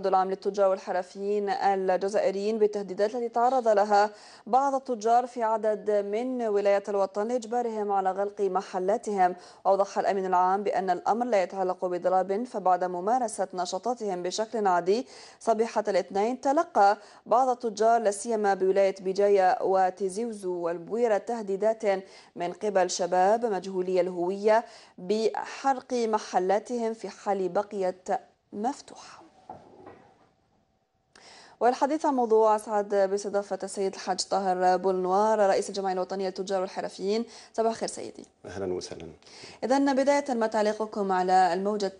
الرصد العام للتجار والحرفيين الجزائريين بالتهديدات التي تعرض لها بعض التجار في عدد من ولايات الوطن لإجبارهم على غلق محلاتهم أوضح الأمين العام بأن الأمر لا يتعلق بضراب فبعد ممارسة نشاطاتهم بشكل عادي صبيحة الاثنين تلقى بعض التجار سيما بولاية بجاية وتيزيوزو والبويرة تهديدات من قبل شباب مجهولي الهوية بحرق محلاتهم في حال بقيت مفتوحه والحديث عن موضوع أسعد باستضافة السيد الحاج طاهر بولنوار رئيس الجمعية الوطنية للتجار والحرفيين صباح الخير سيدي أهلا وسهلا إذا بداية ما تعليقكم على الموجة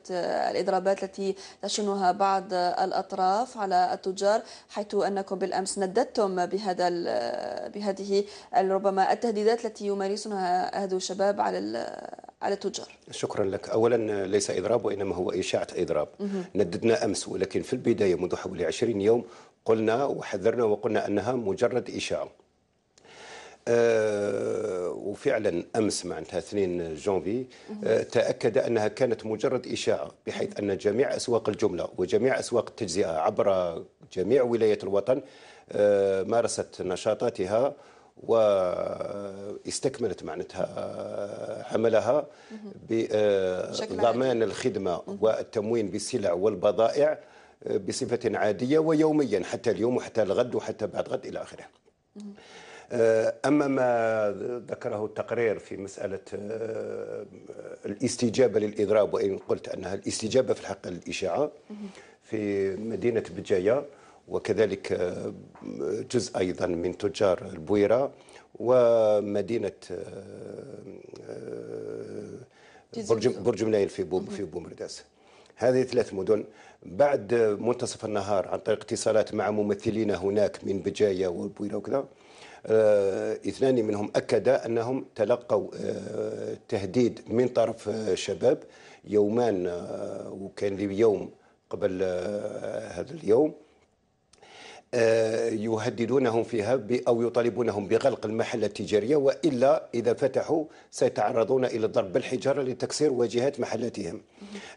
الإضرابات التي تشنها بعض الأطراف على التجار حيث أنكم بالأمس نددتم بهذا بهذه ربما التهديدات التي يمارسونها هذو الشباب على على التجار شكرا لك أولا ليس إضراب وإنما هو إشاعة إضراب مه. نددنا أمس ولكن في البداية منذ حوالي 20 يوم قلنا وحذرنا وقلنا أنها مجرد إشاعة أه وفعلا امس معناتها 2 جونفي أه تاكد انها كانت مجرد اشاعه بحيث ان جميع اسواق الجمله وجميع اسواق التجزئه عبر جميع ولايات الوطن أه مارست نشاطاتها واستكملت معناتها عملها آه، بضمان آه، الخدمه والتموين بالسلع والبضائع آه، بصفه عاديه ويوميا حتى اليوم وحتى الغد وحتى بعد غد الى اخره. اما ما ذكره التقرير في مساله الاستجابه للاضراب وان قلت انها الاستجابه في الحق الاشاعه في مدينه بجايه وكذلك آه، جزء أيضا من تجار البويرة ومدينة آه، آه، برج برج منايل في بوم في بومرداس هذه ثلاث مدن بعد منتصف النهار عن طريق اتصالات مع ممثلين هناك من بجاية والبويرة وكذا اثنان منهم أكد أنهم تلقوا تهديد من طرف شباب يومان وكان لي يوم قبل هذا اليوم آه، يهددونهم فيها أو يطالبونهم بغلق المحلة التجارية وإلا إذا فتحوا سيتعرضون إلى الضرب بالحجارة لتكسير واجهات محلاتهم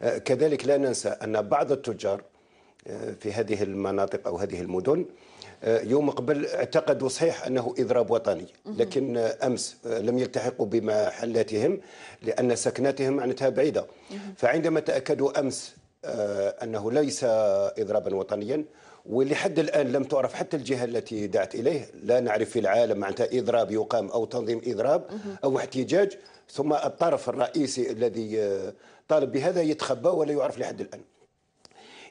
آه، كذلك لا ننسى أن بعض التجار آه، في هذه المناطق أو هذه المدن يوم قبل اعتقدوا صحيح انه اضراب وطني لكن امس لم يلتحقوا بمحلاتهم لان سكناتهم معناتها بعيده فعندما تاكدوا امس انه ليس اضرابا وطنيا ولحد الان لم تعرف حتى الجهه التي دعت اليه لا نعرف في العالم معناتها اضراب يقام او تنظيم اضراب او احتجاج ثم الطرف الرئيسي الذي آه، طالب بهذا يتخبى ولا يعرف لحد الان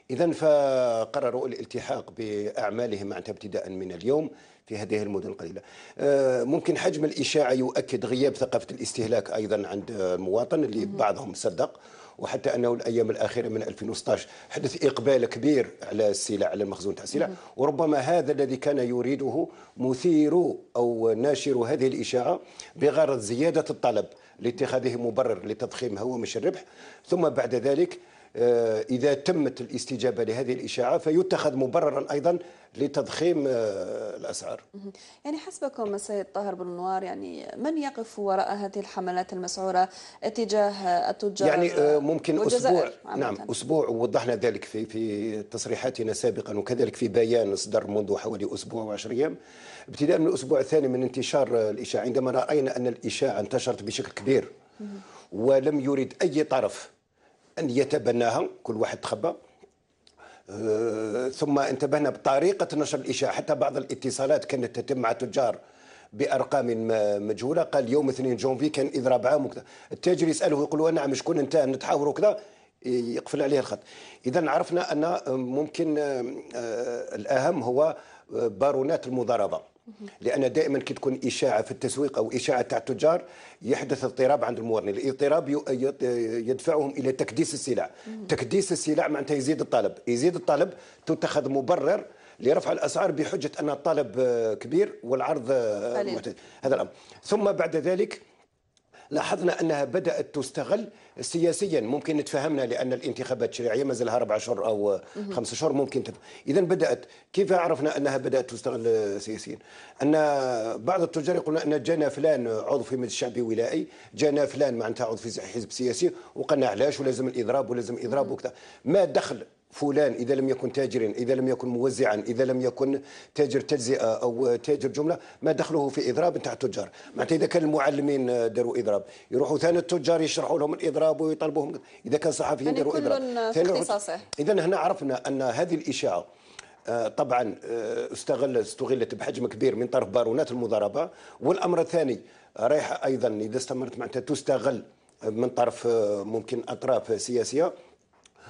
اذا فقرروا الالتحاق باعمالهم معناتها ابتداء من اليوم في هذه المدن القليله آه، ممكن حجم الاشاعه يؤكد غياب ثقافه الاستهلاك ايضا عند المواطن اللي بعضهم صدق وحتى انه الايام الاخيره من 2016 حدث اقبال كبير على السلع على المخزون تاع السلع وربما هذا الذي كان يريده مثير او ناشر هذه الاشاعه بغرض زياده الطلب لاتخاذه مبرر لتضخيم هوامش الربح ثم بعد ذلك آه، إذا تمت الاستجابة لهذه الإشاعة فيتخذ مبررا أيضا لتضخيم آه، الأسعار يعني حسبكم السيد طاهر بن نوار يعني من يقف وراء هذه الحملات المسعورة اتجاه التجار يعني آه، ممكن أسبوع نعم أسبوع وضحنا ذلك في في تصريحاتنا سابقا وكذلك في بيان صدر منذ حوالي أسبوع وعشر أيام ابتداء من الأسبوع الثاني من انتشار الإشاعة عندما رأينا أن الإشاعة انتشرت بشكل كبير ولم يرد أي طرف أن يتبناها كل واحد تخبى آه، ثم انتبهنا بطريقة نشر الإشاعة حتى بعض الاتصالات كانت تتم مع تجار بارقام مجهوله قال يوم 2 جونفي كان اضراب عام وكذا التاجر يساله يقول له أه، نعم شكون انت نتحاور وكذا يقفل عليه الخط اذا عرفنا ان ممكن آه، الاهم هو بارونات المضاربه لان دائما كي تكون اشاعه في التسويق او اشاعه تاع التجار يحدث اضطراب عند المورد الاضطراب يدفعهم الى تكديس السلع تكديس السلع معناتها يزيد الطلب يزيد الطلب تتخذ مبرر لرفع الاسعار بحجه ان الطلب كبير والعرض هذا الامر ثم بعد ذلك لاحظنا أنها بدأت تستغل سياسيا ممكن تفهمنا لأن الانتخابات التشريعية ما زالها أربع أشهر أو خمسة أشهر ممكن تف... إذا بدأت كيف عرفنا أنها بدأت تستغل سياسيا أن بعض التجار يقولون أن جانا فلان عضو في مجلس شعبي ولائي جانا فلان معناتها عضو في حزب سياسي وقلنا علاش ولازم الإضراب ولازم إضراب وكذا ما دخل فلان إذا لم يكن تاجرا إذا لم يكن موزعا إذا لم يكن تاجر تجزئة أو تاجر جملة ما دخله في إضراب تاع التجار معناتها إذا كان المعلمين داروا إضراب يروحوا ثاني التجار يشرحوا لهم الإضراب ويطالبوهم إذا كان صحفيين يعني داروا إضراب إذا هنا عرفنا أن هذه الإشاعة آه، طبعا آه، استغل استغلت بحجم كبير من طرف بارونات المضاربه والامر الثاني رايح ايضا اذا استمرت معناتها تستغل من طرف آه، ممكن اطراف سياسيه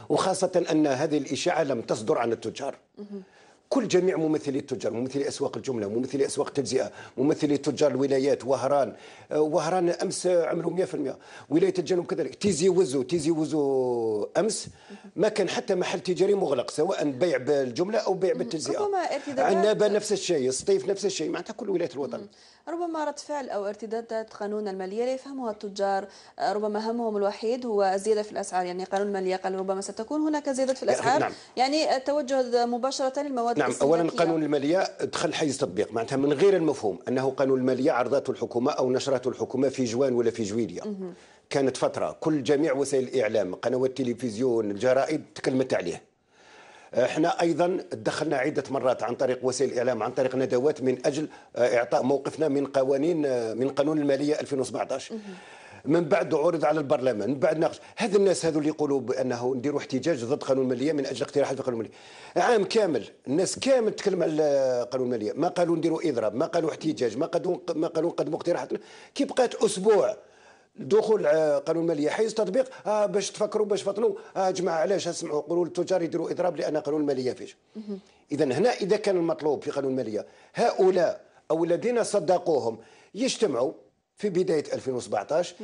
وخاصة أن هذه الإشاعة لم تصدر عن التجار كل جميع ممثلي التجار ممثلي أسواق الجملة ممثلي أسواق التجزئة ممثلي تجار الولايات وهران آه، وهران أمس عملوا 100% ولاية الجنوب كذلك تيزي وزو تيزي وزو أمس ما كان حتى محل تجاري مغلق سواء بيع بالجملة أو بيع بالتجزئة عنابة نفس الشيء السطيف نفس الشيء معناتها كل ولاية الوطن ربما رد فعل أو ارتدادات قانون المالية لا يفهمها التجار آه، ربما همهم الوحيد هو الزيادة في الأسعار يعني قانون المالية قال ربما ستكون هناك زيادة في الأسعار نعم. يعني التوجه مباشرة للمواد نعم أولا قانون المالية دخل حيز تطبيق معناتها من غير المفهوم أنه قانون المالية عرضته الحكومة أو نشرته الحكومة في جوان ولا في جويلية كانت فترة كل جميع وسائل الإعلام قنوات التلفزيون الجرائد تكلمت عليه احنا ايضا دخلنا عده مرات عن طريق وسائل الاعلام عن طريق ندوات من اجل آه، اعطاء موقفنا من قوانين آه، من قانون الماليه 2017 من بعد عرض على البرلمان من بعد ناقش هذا الناس هذو اللي يقولوا بانه نديروا احتجاج ضد قانون الماليه من اجل اقتراحات في المالي عام كامل الناس كامل تكلم على قانون الماليه ما قالوا نديروا اضراب ما قالوا احتجاج ما قالوا ما قالوا نقدموا اقتراحات كي بقات اسبوع دخول آه، قانون الماليه حيز تطبيق آه باش تفكروا باش فطلوا آه جماعه علاش اسمعوا قولوا للتجار يديروا اضراب لان قانون الماليه فيش اذا هنا اذا كان المطلوب في قانون الماليه هؤلاء او الذين صدقوهم يجتمعوا في بدايه 2017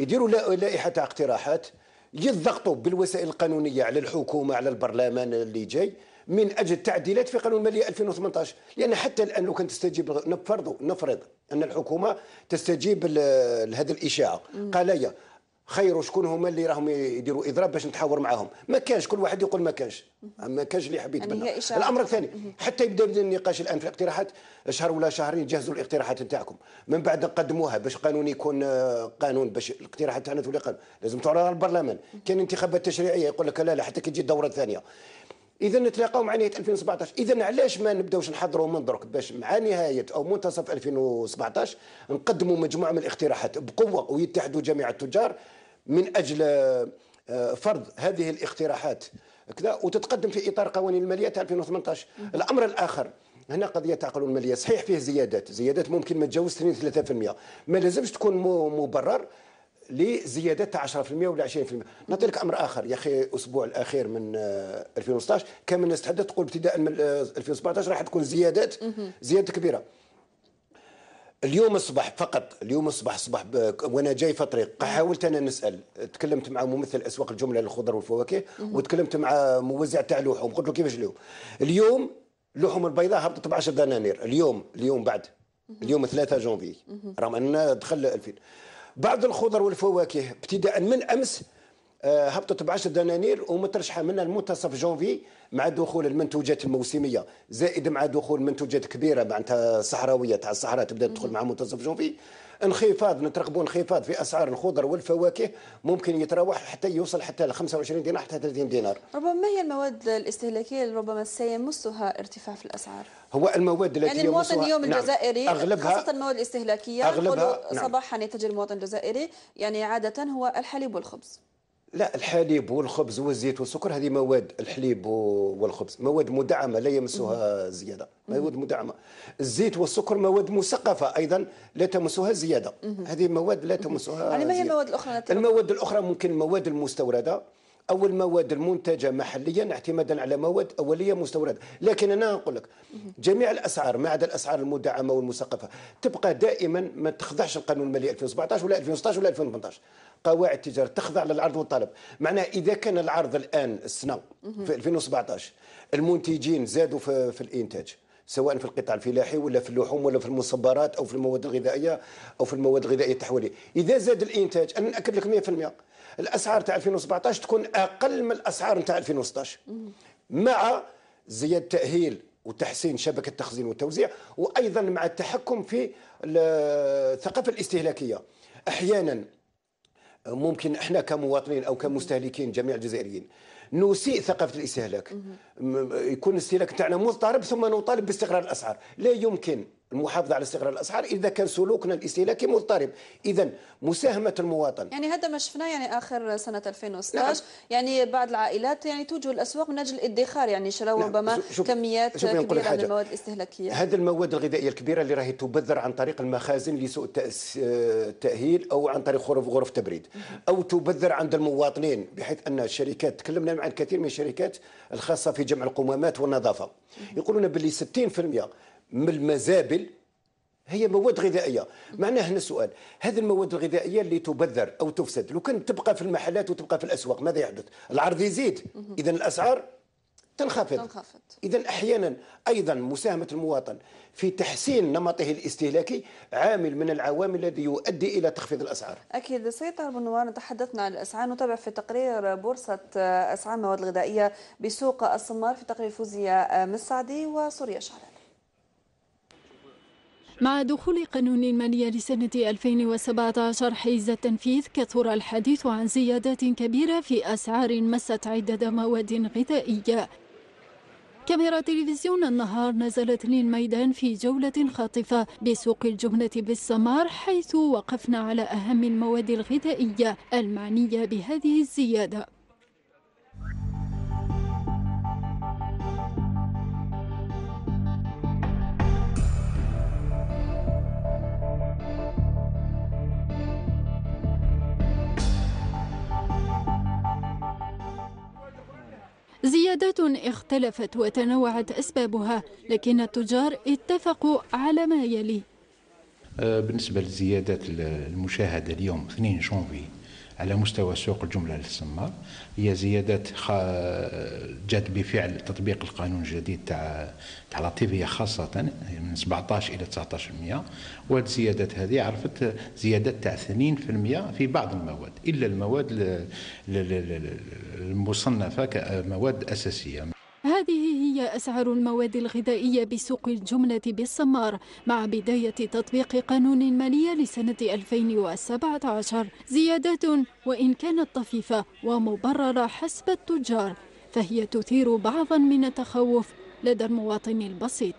يديروا لائحه اقتراحات يضغطوا بالوسائل القانونيه على الحكومه على البرلمان اللي جاي من اجل تعديلات في قانون الماليه 2018 لان حتى الان لو كانت تستجيب نفرض نفرض ان الحكومه تستجيب لهذا الاشاعه قال خير شكون هما اللي راهم يديروا اضراب باش نتحاور معاهم ما كانش كل واحد يقول ما كانش ما كانش اللي حبيت يعني الامر الثاني حتى يبدا النقاش الان في الاقتراحات شهر ولا شهرين جهزوا الاقتراحات نتاعكم من بعد نقدموها باش قانون يكون آه، قانون باش الاقتراحات تاعنا تولي قانون لازم تعرض على البرلمان كان انتخابات تشريعيه يقول لك لا لا حتى كي تجي الدوره الثانيه اذا نتلاقاو مع نهايه 2017 اذا علاش ما نبداوش نحضروا من درك باش مع نهايه او منتصف 2017 نقدموا مجموعه من الاقتراحات بقوه ويتحدوا جميع التجار من اجل آه، فرض هذه الاقتراحات كذا وتتقدم في اطار قوانين الماليه تاع 2018 الامر الاخر هنا قضيه تعقل الماليه صحيح فيه زيادات زيادات ممكن ما تجاوز 2 3% ما لازمش تكون مبرر لزيادتها 10% ولا 20% نعطي لك امر اخر يا اخي الاسبوع الاخير من 2016 كان من الناس تحدث تقول ابتداء من 2017 آه، راح تكون زيادات زياده كبيره اليوم الصبح فقط اليوم الصبح الصبح آه، وانا جاي في الطريق حاولت انا نسال تكلمت مع ممثل اسواق الجمله للخضر والفواكه وتكلمت مع موزع تاع لحوم قلت له كيفاش اليوم اليوم اللحوم البيضاء هبطت ب 10 دنانير اليوم اليوم بعد اليوم 3 جونفي رغم ان دخل 2000 بعض الخضر والفواكه ابتداء من امس آه، هبطت ب 10 دنانير ومترشحه منها المنتصف جونفي مع دخول المنتوجات الموسميه زائد مع دخول منتوجات كبيره معناتها صحراويه تاع الصحراء تبدا تدخل مع منتصف جونفي انخفاض نترقبوا انخفاض في اسعار الخضر والفواكه ممكن يتراوح حتى يوصل حتى ل 25 دينار حتى 30 دينار ربما هي المواد الاستهلاكيه اللي ربما سيمسها ارتفاع في الاسعار هو المواد التي يعني المواطن اليوم نعم الجزائري أغلبها خاصه المواد الاستهلاكيه أغلبها نعم صباحا يتجه المواطن الجزائري يعني عاده هو الحليب والخبز لا الحليب والخبز والزيت والسكر هذه مواد الحليب والخبز مواد مدعمة لا يمسها زيادة مواد مدعمة الزيت والسكر مواد مثقفة أيضا لا تمسها زيادة هذه مواد لا تمسها يعني ما هي المواد الأخرى المواد الأخرى ممكن المواد المستوردة او المواد المنتجه محليا اعتمادا على مواد اوليه مستورده لكن انا نقول لك جميع الاسعار ما عدا الاسعار المدعمه والمسقفه تبقى دائما ما تخضعش القانون المالي 2017 ولا 2016 ولا 2018 قواعد التجاره تخضع للعرض والطلب معناها اذا كان العرض الان السنه في 2017 المنتجين زادوا في, في الانتاج سواء في القطاع الفلاحي ولا في اللحوم ولا في المصبرات او في المواد الغذائيه او في المواد الغذائيه التحويليه اذا زاد الانتاج انا ناكد لك 100% الاسعار تاع 2017 تكون اقل من الاسعار تاع 2016 مع زياده تاهيل وتحسين شبكه التخزين والتوزيع وايضا مع التحكم في الثقافه الاستهلاكيه احيانا ممكن احنا كمواطنين او كمستهلكين جميع الجزائريين نسيء ثقافه الاستهلاك يكون الاستهلاك تاعنا مضطرب ثم نطالب باستقرار الاسعار لا يمكن المحافظة على استقرار الأسعار إذا كان سلوكنا الإستهلاكي مضطرب إذا مساهمة المواطن يعني هذا ما شفناه يعني آخر سنة 2016 نعم. يعني بعض العائلات يعني توجه الأسواق من أجل الادخار يعني شراء نعم. ربما شوف كميات شوف كبيرة من المواد الاستهلاكية هذه المواد الغذائية الكبيرة اللي راهي تبذر عن طريق المخازن لسوء التأهيل أو عن طريق غرف غرف تبريد أو تبذر عند المواطنين بحيث أن الشركات تكلمنا مع الكثير من الشركات الخاصة في جمع القمامات والنظافة يقولون باللي 60% من المزابل هي مواد غذائيه معناه هنا السؤال هذه المواد الغذائيه اللي تبذر او تفسد لو كانت تبقى في المحلات وتبقى في الاسواق ماذا يحدث العرض يزيد اذا الاسعار تنخفض, تنخفض. اذا احيانا ايضا مساهمه المواطن في تحسين نمطه الاستهلاكي عامل من العوامل الذي يؤدي الى تخفيض الاسعار. اكيد سيد طارق تحدثنا عن الاسعار نتابع في تقرير بورصه آه، اسعار المواد الغذائيه بسوق السمار في تقرير فوزيه آه، مسعدي وسوريا شعلان. مع دخول قانون المالية لسنة 2017 حيز التنفيذ كثر الحديث عن زيادات كبيرة في أسعار مست عدة مواد غذائية كاميرا تلفزيون النهار نزلت للميدان في جولة خاطفة بسوق الجملة بالسمار حيث وقفنا على أهم المواد الغذائية المعنية بهذه الزيادة زيادات اختلفت وتنوعت أسبابها لكن التجار اتفقوا على ما يلي آه، بالنسبة للزيادات المشاهدة اليوم 2 جانفي على مستوى سوق الجملة للسمار هي زيادة خ... جات بفعل تطبيق القانون الجديد تاع تاع لاتيفيا خاصة من 17 إلى 19% الزيادات هذه عرفت زيادات تاع 2% في بعض المواد إلا المواد ل... ل... ل... المصنفة كمواد أساسية أسعار المواد الغذائية بسوق الجملة بالسمار مع بداية تطبيق قانون مالي لسنة 2017 زيادات وإن كانت طفيفة ومبررة حسب التجار فهي تثير بعضا من التخوف لدى المواطن البسيط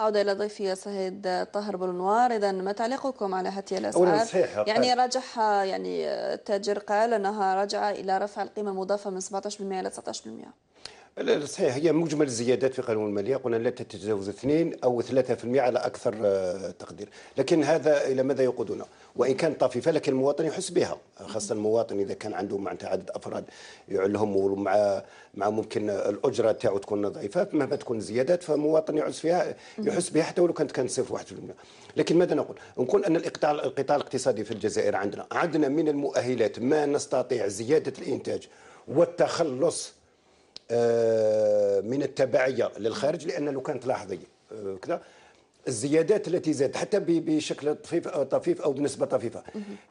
أعود إلى ضيفي سهيد طاهر بولنوار إذا ما تعليقكم على هذه الأسعار يعني رجح يعني التاجر قال أنها رجع إلى رفع القيمة المضافة من 17% إلى 19% صحيح هي مجمل الزيادات في قانون المالية قلنا لا تتجاوز اثنين أو 3% على أكثر آه، تقدير لكن هذا إلى ماذا يقودنا وإن كان طفيفة لكن المواطن يحس بها خاصة المواطن إذا كان عنده معناتها عدد أفراد يعلهم ومع مع ممكن الأجرة تاعو تكون ضعيفة مهما تكون الزيادات فالمواطن يحس فيها يحس بها حتى ولو كانت كان صفر واحد في لكن ماذا نقول؟ نقول أن القطاع القطاع الاقتصادي في الجزائر عندنا عندنا من المؤهلات ما نستطيع زيادة الإنتاج والتخلص آه، من التبعيه للخارج لان لو كان تلاحظي آه، كذا الزيادات التي زادت حتى بشكل طفيف آه، طفيف او بنسبه طفيفه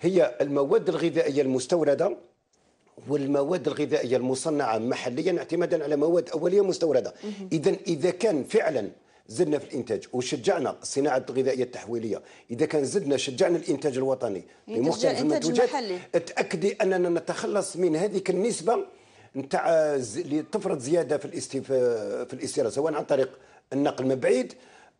هي المواد الغذائيه المستورده والمواد الغذائيه المصنعه محليا اعتمادا على مواد اوليه مستورده اذا اذا كان فعلا زدنا في الانتاج وشجعنا الصناعه الغذائيه التحويليه اذا كان زدنا شجعنا الانتاج الوطني بمختلف المنتوجات تاكدي اننا نتخلص من هذه النسبه نتاع اللي تفرض زياده في الاستف... في الاستيراد سواء عن طريق النقل من بعيد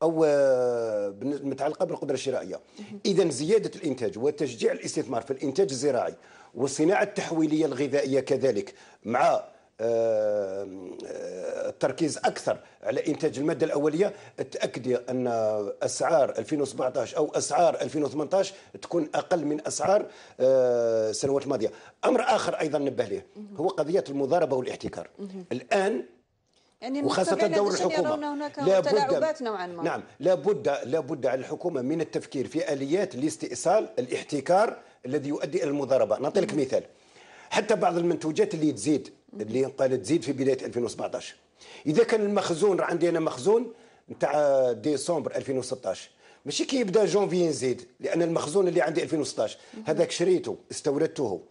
او آه، متعلقه بالقدره الشرائيه اذا زياده الانتاج وتشجيع الاستثمار في الانتاج الزراعي والصناعه التحويليه الغذائيه كذلك مع آه، آه، التركيز اكثر على انتاج الماده الاوليه تاكدي ان اسعار 2017 او اسعار 2018 تكون اقل من اسعار آه، السنوات الماضيه امر اخر ايضا نبه ليه هو قضيه المضاربه والاحتكار الان يعني وخاصة دور الحكومة بد نوعا ما نعم لابد لابد على الحكومة من التفكير في آليات لاستئصال الاحتكار الذي يؤدي إلى المضاربة نعطي لك مثال حتى بعض المنتوجات اللي تزيد اللي قالت تزيد في بدايه 2017 اذا كان المخزون عندي انا مخزون نتاع ديسمبر 2016 ماشي كي يبدا جونفي نزيد لان المخزون اللي عندي 2016 هذاك شريته استوردته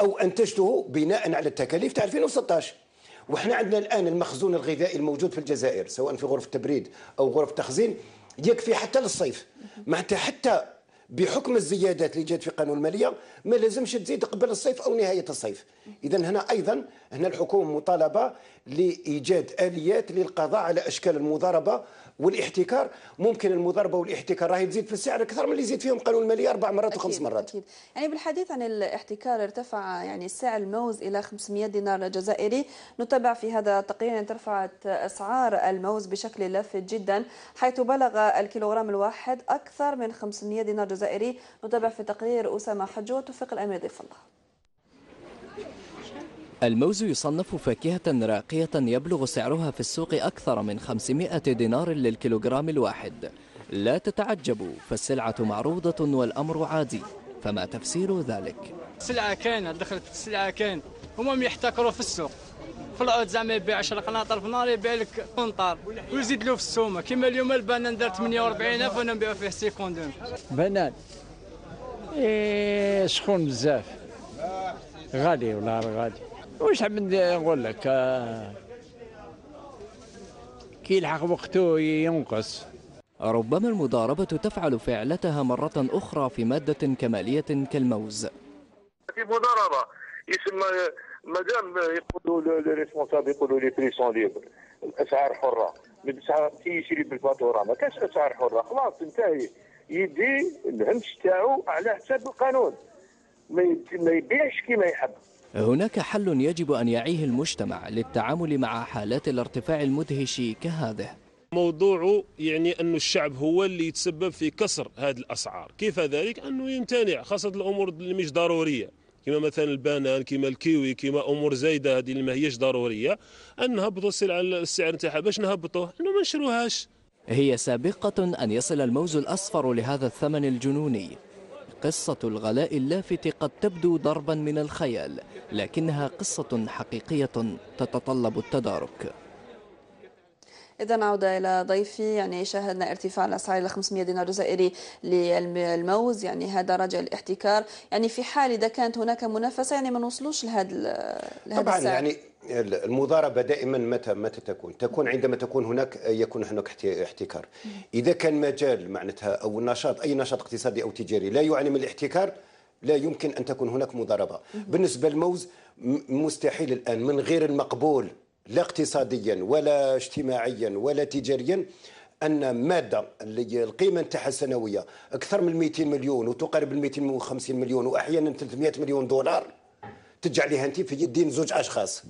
او انتجته بناء على التكاليف تاع 2016 وحنا عندنا الان المخزون الغذائي الموجود في الجزائر سواء في غرف التبريد او غرف التخزين يكفي حتى للصيف معناتها حتى بحكم الزيادات اللي جات في قانون الماليه ما لازمش تزيد قبل الصيف او نهايه الصيف اذا هنا ايضا هنا الحكومه مطالبه لايجاد اليات للقضاء على اشكال المضاربه والاحتكار ممكن المضاربه والاحتكار راهي تزيد في السعر اكثر من اللي يزيد فيهم قانون الماليه اربع مرات وخمس مرات أكيد. يعني بالحديث عن الاحتكار ارتفع يعني سعر الموز الى 500 دينار جزائري نتابع في هذا التقرير ان ارتفعت اسعار الموز بشكل لافت جدا حيث بلغ الكيلوغرام الواحد اكثر من 500 دينار جزائري الجزائري نتابع في تقرير أسامة حجو وتوفيق الأمير ضيف الله الموز يصنف فاكهة راقية يبلغ سعرها في السوق أكثر من 500 دينار للكيلوغرام الواحد لا تتعجبوا فالسلعة معروضة والأمر عادي فما تفسير ذلك؟ السلعة كاينة دخلت السلعة كان هم يحتكروا في السوق في العود زعما يبيع 10 قناطر في النهار يبيع لك قنطار ويزيد له في السومه كيما اليوم البنان دار 48000 وانا نبيع فيه 50 بنان إيه سخون بزاف غالي والله غالي واش عم نقول لك آه، كي يلحق وقته ينقص ربما المضاربة تفعل فعلتها مرة أخرى في مادة كمالية كالموز في مضاربة يسمى مادام يقولوا لي ريسبونسابل يقولوا لي بري سون ليبر الاسعار حره الاسعار كي يشري بالفاتوره ما كاش اسعار حره خلاص انتهي يدي الهمش تاعو على حساب القانون ما يبيعش كما يحب هناك حل يجب أن يعيه المجتمع للتعامل مع حالات الارتفاع المدهش كهذه موضوع يعني أن الشعب هو اللي يتسبب في كسر هذه الأسعار كيف ذلك؟ أنه يمتنع خاصة الأمور اللي مش ضرورية كما مثلا البنان كما الكيوي كما امور زايده هذه اللي ماهيش ضروريه ان نهبطوا السلعه السعر نتاعها باش نهبطوه انه ما نشروهاش هي سابقة أن يصل الموز الأصفر لهذا الثمن الجنوني قصة الغلاء اللافت قد تبدو ضربا من الخيال لكنها قصة حقيقية تتطلب التدارك إذا نعود إلى ضيفي يعني شاهدنا ارتفاع الأسعار إلى 500 دينار جزائري للموز يعني هذا رجع الاحتكار يعني في حال إذا كانت هناك منافسة يعني ما نوصلوش لهذا لهذا طبعا السعر. يعني المضاربة دائما متى متى تكون؟ تكون عندما تكون هناك يكون هناك احتكار. إذا كان مجال معناتها أو النشاط أي نشاط اقتصادي أو تجاري لا يعاني من الاحتكار لا يمكن أن تكون هناك مضاربة. بالنسبة للموز مستحيل الآن من غير المقبول لا اقتصاديا ولا اجتماعيا ولا تجاريا ان ماده اللي القيمه نتاعها السنويه اكثر من 200 مليون وتقارب ال 250 مليون واحيانا 300 مليون دولار تجعلها انت في يدين زوج اشخاص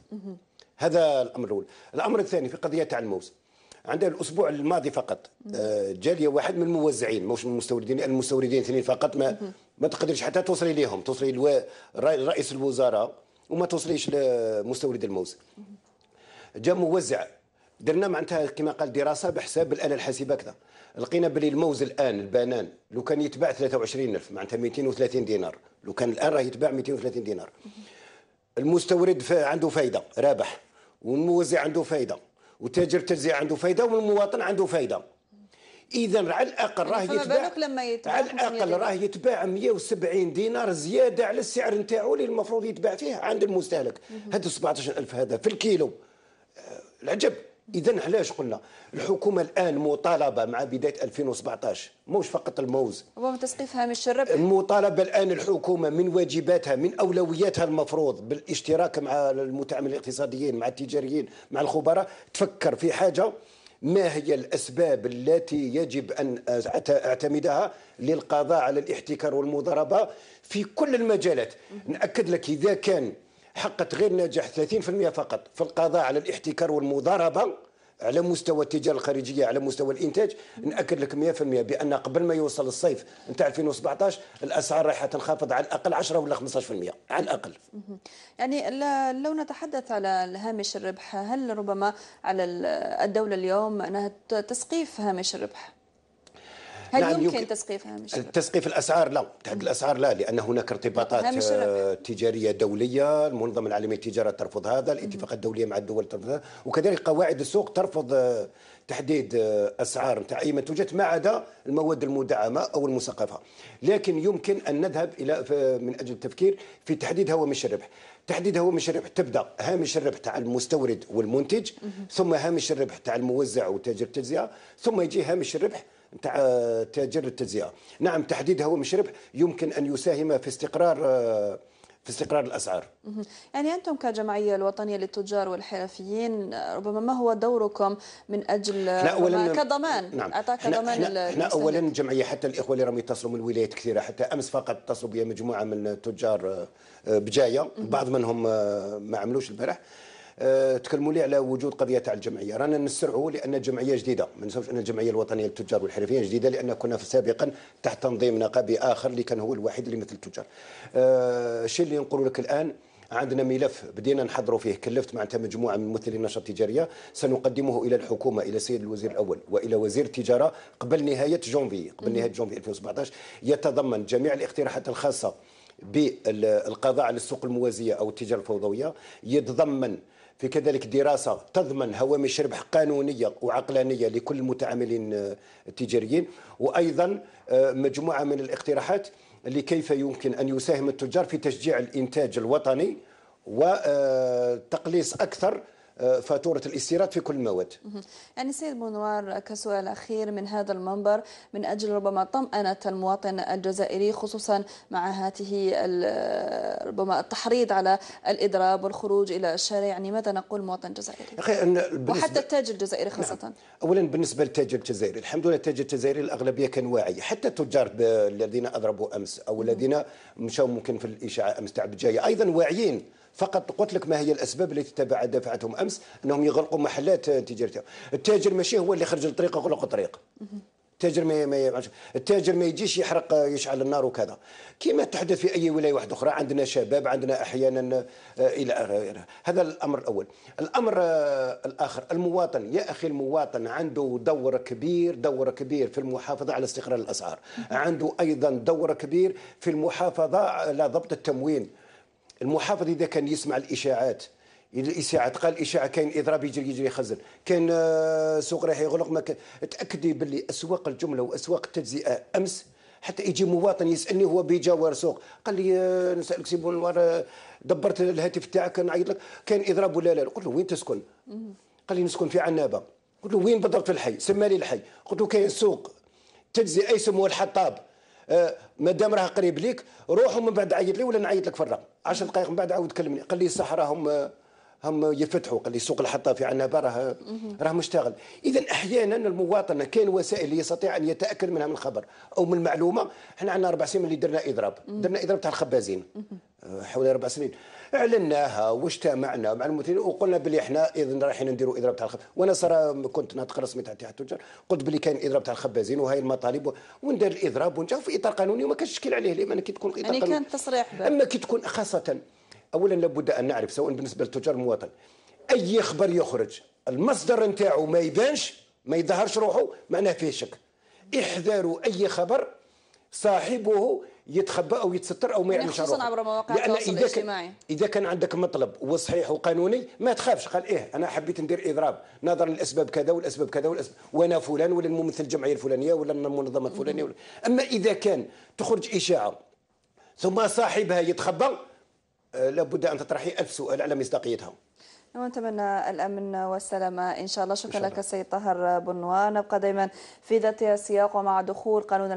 هذا الامر الاول الامر الثاني في قضيه تاع الموز عندنا الاسبوع الماضي فقط آه، جاليه واحد من الموزعين مش من المستوردين المستوردين اثنين فقط ما ما تقدرش حتى توصلي ليهم توصلي لرئيس الوزراء وما توصليش لمستورد الموز جا موزع درنا معناتها كما قال دراسه بحساب الاله الحاسبه كذا لقينا بلي الموز الان البنان لو كان يتباع 23000 معناتها 230 دينار لو كان الان راه يتباع 230 دينار المستورد عنده فايده رابح والموزع عنده فايده وتاجر التجزئه عنده فايده والمواطن عنده فايده اذا على الاقل راه يتباع لما يتباع على الاقل راه يتباع 170 دينار زياده على السعر نتاعو اللي المفروض يتباع فيه عند المستهلك هذا 17000 هذا في الكيلو العجب اذا علاش قلنا الحكومه الان مطالبه مع بدايه 2017 موش فقط الموز هو تسقيف هامش الربح المطالبه الان الحكومه من واجباتها من اولوياتها المفروض بالاشتراك مع المتعاملين الاقتصاديين مع التجاريين مع الخبراء تفكر في حاجه ما هي الاسباب التي يجب ان اعتمدها للقضاء على الاحتكار والمضاربه في كل المجالات ناكد لك اذا كان حققت غير نجاح 30% فقط في القضاء على الاحتكار والمضاربه على مستوى التجاره الخارجيه على مستوى الانتاج ناكد لك 100% بان قبل ما يوصل الصيف نتاع 2017 الاسعار رايحه تنخفض على الاقل 10 ولا 15% على الاقل. يعني لو نتحدث على هامش الربح هل ربما على الدوله اليوم انها تسقيف هامش الربح؟ هل نعم، يمكن, يمكن تسقيف هامش تسقيف الاسعار لا تحديد الاسعار لا لان هناك ارتباطات آه، تجاريه دوليه المنظمه العالميه للتجاره ترفض هذا الاتفاقات الدوليه مع الدول ترفض هذا وكذلك قواعد السوق ترفض آه، تحديد آه، اسعار نتاع اي منتوجات ما عدا المواد المدعمه او المسقفه لكن يمكن ان نذهب الى من اجل التفكير في تحديد هوامش الربح تحديد هوامش الربح تبدا هامش الربح تاع المستورد والمنتج ثم هامش الربح تاع الموزع وتاجر التجزئه ثم يجي هامش الربح نتاع آه، تاجر التجزئه نعم تحديد هوامش ربح يمكن ان يساهم في استقرار آه، في استقرار الاسعار. يعني انتم كجمعيه الوطنيه للتجار والحرفيين آه، ربما ما هو دوركم من اجل أولاً كضمان نعم اعطاك ضمان احنا اولا جمعيه حتى الاخوه اللي راهم يتصلوا من ولايات كثيره حتى امس فقط اتصلوا بي مجموعه من التجار بجايه بعض منهم ما عملوش البارح آه، تكلموا لي على وجود قضيه تاع الجمعيه رانا نسرعوا لان الجمعيه جديده ما ننساوش ان الجمعيه الوطنيه للتجار والحرفيين جديده لان كنا سابقا تحت تنظيم نقابي اخر اللي كان هو الوحيد اللي مثل التجار آه، الشيء اللي نقول لك الان عندنا ملف بدينا نحضروا فيه كلفت معناتها مجموعه من ممثلي النشاط التجاريه سنقدمه الى الحكومه الى السيد الوزير الاول والى وزير التجاره قبل نهايه جونفي قبل نهايه جونفي 2017 يتضمن جميع الاقتراحات الخاصه بالقضاء على السوق الموازيه او التجاره الفوضويه يتضمن في كذلك دراسة تضمن هوامش ربح قانونية وعقلانية لكل المتعاملين التجاريين آه، وأيضا آه، مجموعة من الاقتراحات لكيف يمكن أن يساهم التجار في تشجيع الإنتاج الوطني وتقليص آه، أكثر فاتوره الاستيراد في كل المواد. يعني سيد بونوار كسؤال اخير من هذا المنبر من اجل ربما طمانه المواطن الجزائري خصوصا مع هذه ربما التحريض على الاضراب والخروج الى الشارع يعني ماذا نقول مواطن جزائري؟ وحتى التاجر الجزائري نعم. خاصه. نعم. اولا بالنسبه للتاجر الجزائري الحمد لله التاجر الجزائري الاغلبيه كان واعي حتى التجار الذين اضربوا امس او الذين مشاو ممكن في الاشاعه امس تاع الجايه ايضا واعيين فقط قلت لك ما هي الاسباب التي تبع دفعتهم امس انهم يغلقوا محلات تجارتهم التاجر ماشي هو اللي خرج للطريق غلق الطريق التاجر ما ما التاجر ما يجيش يحرق يشعل النار وكذا كما تحدث في اي ولايه واحده اخرى عندنا شباب عندنا احيانا آه، الى غيره هذا الامر الاول الامر آه، الاخر المواطن يا اخي المواطن عنده دور كبير دور كبير في المحافظه على استقرار الاسعار عنده ايضا دور كبير في المحافظه على ضبط التموين المحافظ اذا كان يسمع الاشاعات الاشاعات قال الاشاعه كاين اضراب يجري يجري يخزن كاين آه، سوق رايح يغلق ما كان تاكدي باللي اسواق الجمله واسواق التجزئه امس حتى يجي مواطن يسالني هو بيجاور سوق قال لي آه، نسالك سي بونوار آه، دبرت الهاتف تاعك نعيط لك كاين اضراب ولا لا قلت له وين تسكن قال لي نسكن في عنابه قلت له وين بالضبط في الحي سمى لي الحي قلت له كاين سوق تجزئه يسموه الحطاب آه، مادام راه قريب ليك روح ومن بعد عيط لي ولا نعيط لك في الرقم 10 دقائق من بعد عاود كلمني قال لي صح راهم آه، هم يفتحوا قال لي سوق الحطه في عنابه راه راه مشتغل اذا احيانا المواطن كاين وسائل يستطيع ان يتاكد منها من الخبر او من المعلومه احنا عندنا اربع سنين اللي درنا اضراب درنا اضراب تاع الخبازين آه، حوالي اربع سنين اعلناها واجتمعنا مع الممثلين وقلنا باللي احنا اذا رايحين نديروا اضراب تاع الخب وانا صرا كنت نهض رسمي تاع اتحاد التجار قلت باللي كاين اضراب تاع الخبازين وهاي المطالب وندير الاضراب ونجاو في اطار قانوني وما كانش تشكيل عليه لان كي تكون اطار يعني كان تصريح اما كي تكون خاصه اولا لابد ان نعرف سواء بالنسبه للتجار المواطن اي خبر يخرج المصدر نتاعو ما يبانش ما يظهرش روحه معناه فيه شك احذروا اي خبر صاحبه يتخبى او يتستر او ما يعملش يعني خصوصا عبر مواقع التواصل الاجتماعي اذا كان عندك مطلب وصحيح وقانوني ما تخافش قال ايه انا حبيت ندير اضراب نظرا لاسباب كذا والاسباب كذا والاسباب وانا فلان ولا الممثل الجمعيه الفلانيه ولا المنظمه الفلانيه ولا اما اذا كان تخرج اشاعه ثم صاحبها يتخبى آه، لابد ان تطرحي ألف سؤال على مصداقيتها ونتمنى الأمن والسلامة إن شاء الله شكرا لك سيد طهر بنوان نبقى دائما في ذات السياق ومع دخول قانون